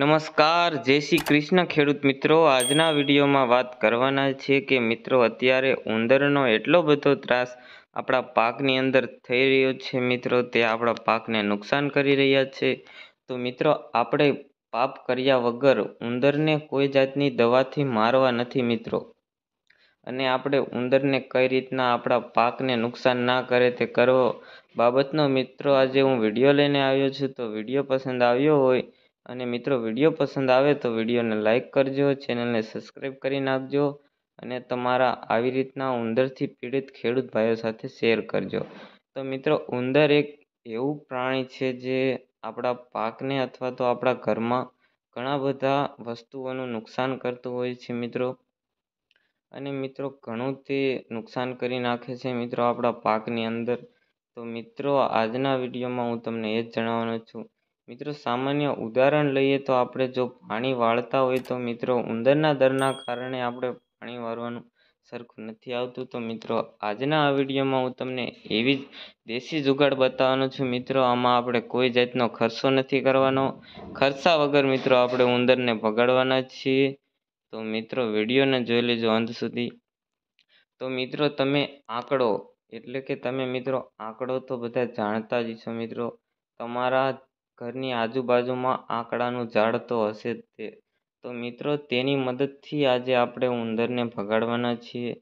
નમસ્કાર જય શ્રી કૃષ્ણ ખેડૂત મિત્રો આજના વિડીયોમાં વાત કરવાના છે કે મિત્રો અત્યારે ઉંદરનો એટલો બધો ત્રાસ આપણા પાકની અંદર થઈ રહ્યો છે મિત્રો તે આપણા પાકને નુકસાન કરી રહ્યા છે તો મિત્રો આપણે પાપ કર્યા વગર ઉંદરને કોઈ જાતની દવાથી મારવા નથી મિત્રો અને આપણે ઉંદરને કઈ રીતના આપણા પાકને નુકસાન ના કરે તે કરવો બાબતનો મિત્રો આજે હું વિડીયો લઈને આવ્યો છું તો વિડીયો પસંદ આવ્યો હોય અને મિત્રો વિડીયો પસંદ આવે તો વિડીયોને લાઇક કરજો ચેનલને સબસ્ક્રાઈબ કરી નાખજો અને તમારા આવી રીતના ઉંદરથી પીડિત ખેડૂત ભાઈઓ સાથે શેર કરજો તો મિત્રો ઉંદર એક એવું પ્રાણી છે જે આપણા પાકને અથવા તો આપણા ઘરમાં ઘણા બધા વસ્તુઓનું નુકસાન કરતું હોય છે મિત્રો અને મિત્રો ઘણું તે નુકસાન કરી નાખે છે મિત્રો આપણા પાકની અંદર તો મિત્રો આજના વિડીયોમાં હું તમને એ જ જણાવવાનો છું મિત્રો સામાન્ય ઉદાહરણ લઈએ તો આપણે જો પાણી વાળતા હોય તો મિત્રો ઉંદરના દરના કારણે આપણે પાણી વાળવાનું સરખું નથી આવતું તો મિત્રો આજના આ વિડીયોમાં હું તમને એવી જ દેશી જુગાડ બતાવવાનો છું મિત્રો આમાં આપણે કોઈ જાતનો ખર્ચો નથી કરવાનો ખર્ચા વગર મિત્રો આપણે ઉંદરને ભગાડવાના છીએ તો મિત્રો વિડીયોને જોઈ લેજો અંત સુધી તો મિત્રો તમે આંકડો એટલે કે તમે મિત્રો આંકડો તો બધા જાણતા જ છો મિત્રો તમારા ઘરની આજુબાજુમાં આંકડાનું ઝાડ તો હશે જ તે તો મિત્રો તેની મદદથી આજે આપણે ઉંદરને ભગાડવાના છીએ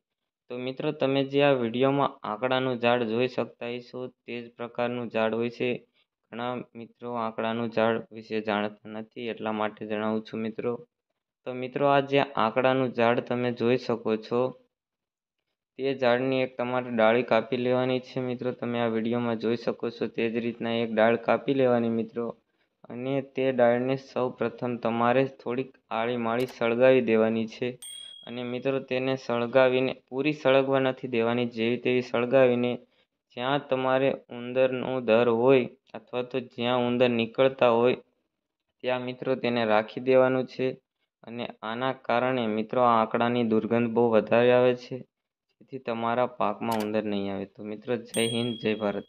તો મિત્રો તમે જે આ વિડીયોમાં આંકડાનું ઝાડ જોઈ શકતા હશો તે જ પ્રકારનું ઝાડ હોય છે ઘણા મિત્રો આંકડાનું ઝાડ વિશે જાણતા નથી એટલા માટે જણાવું છું મિત્રો તો મિત્રો આ જે આંકડાનું ઝાડ તમે જોઈ શકો છો તે ઝાડની એક તમારે ડાળી કાપી લેવાની છે મિત્રો તમે આ વિડીયોમાં જોઈ શકો છો તે જ રીતના એક ડાળ કાપી લેવાની મિત્રો અને તે ડાળને સૌ પ્રથમ તમારે થોડીક આળીમાળી સળગાવી દેવાની છે અને મિત્રો તેને સળગાવીને પૂરી સળગવા નથી દેવાની જેવી તેવી સળગાવીને જ્યાં તમારે ઉંદરનો દર હોય અથવા તો જ્યાં ઉંદર નીકળતા હોય ત્યાં મિત્રો તેને રાખી દેવાનું છે અને આના કારણે મિત્રો આ આંકડાની દુર્ગંધ બહુ વધારે આવે છે જેથી તમારા પાકમાં ઉંદર નહીં આવે તો મિત્રો જય હિન્દ જય ભારત